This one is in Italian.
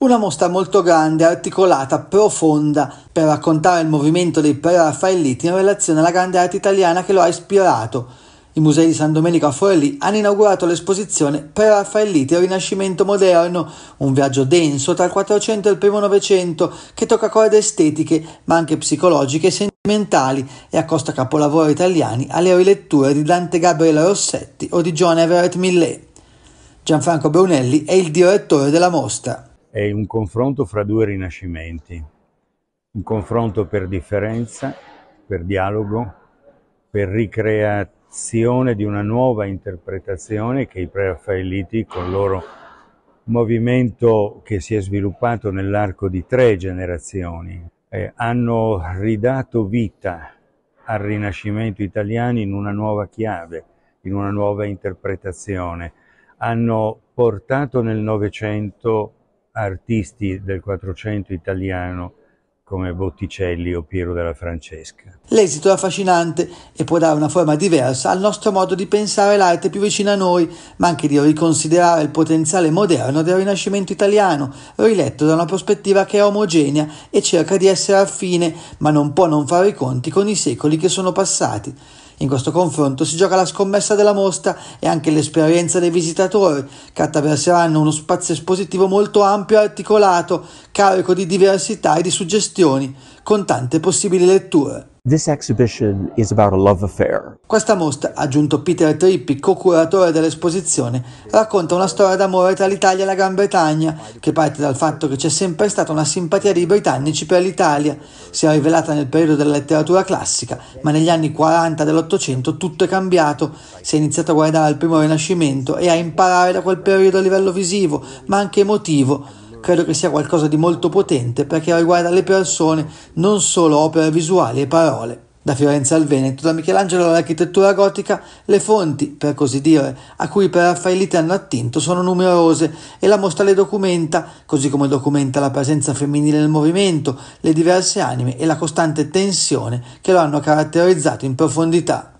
Una mostra molto grande, articolata, profonda per raccontare il movimento dei preraffaelliti in relazione alla grande arte italiana che lo ha ispirato. I musei di San Domenico a Forlì hanno inaugurato l'esposizione Preraffaelliti e Rinascimento Moderno, un viaggio denso tra il 400 e il primo Novecento che tocca corde estetiche ma anche psicologiche e sentimentali e accosta capolavori italiani alle riletture di Dante Gabriele Rossetti o di John Everett Millet. Gianfranco Brunelli è il direttore della mostra è un confronto fra due rinascimenti, un confronto per differenza, per dialogo, per ricreazione di una nuova interpretazione che i preraffaelliti col loro movimento che si è sviluppato nell'arco di tre generazioni eh, hanno ridato vita al Rinascimento italiano in una nuova chiave, in una nuova interpretazione, hanno portato nel Novecento artisti del Quattrocento italiano come Botticelli o Piero della Francesca. L'esito è affascinante e può dare una forma diversa al nostro modo di pensare l'arte più vicina a noi, ma anche di riconsiderare il potenziale moderno del Rinascimento italiano, riletto da una prospettiva che è omogenea e cerca di essere affine, ma non può non fare i conti con i secoli che sono passati. In questo confronto si gioca la scommessa della mostra e anche l'esperienza dei visitatori, che attraverseranno uno spazio espositivo molto ampio e articolato, carico di diversità e di suggestioni questioni, con tante possibili letture. Questa mostra, aggiunto Peter Trippi, co-curatore dell'esposizione, racconta una storia d'amore tra l'Italia e la Gran Bretagna, che parte dal fatto che c'è sempre stata una simpatia dei britannici per l'Italia, si è rivelata nel periodo della letteratura classica, ma negli anni 40 dell'Ottocento tutto è cambiato, si è iniziato a guardare al primo Rinascimento e a imparare da quel periodo a livello visivo, ma anche emotivo, credo che sia qualcosa di molto potente perché riguarda le persone, non solo opere visuali e parole. Da Firenze al Veneto, da Michelangelo all'architettura gotica, le fonti, per così dire, a cui i preraffaelliti hanno attinto sono numerose e la mostra le documenta, così come documenta la presenza femminile nel movimento, le diverse anime e la costante tensione che lo hanno caratterizzato in profondità.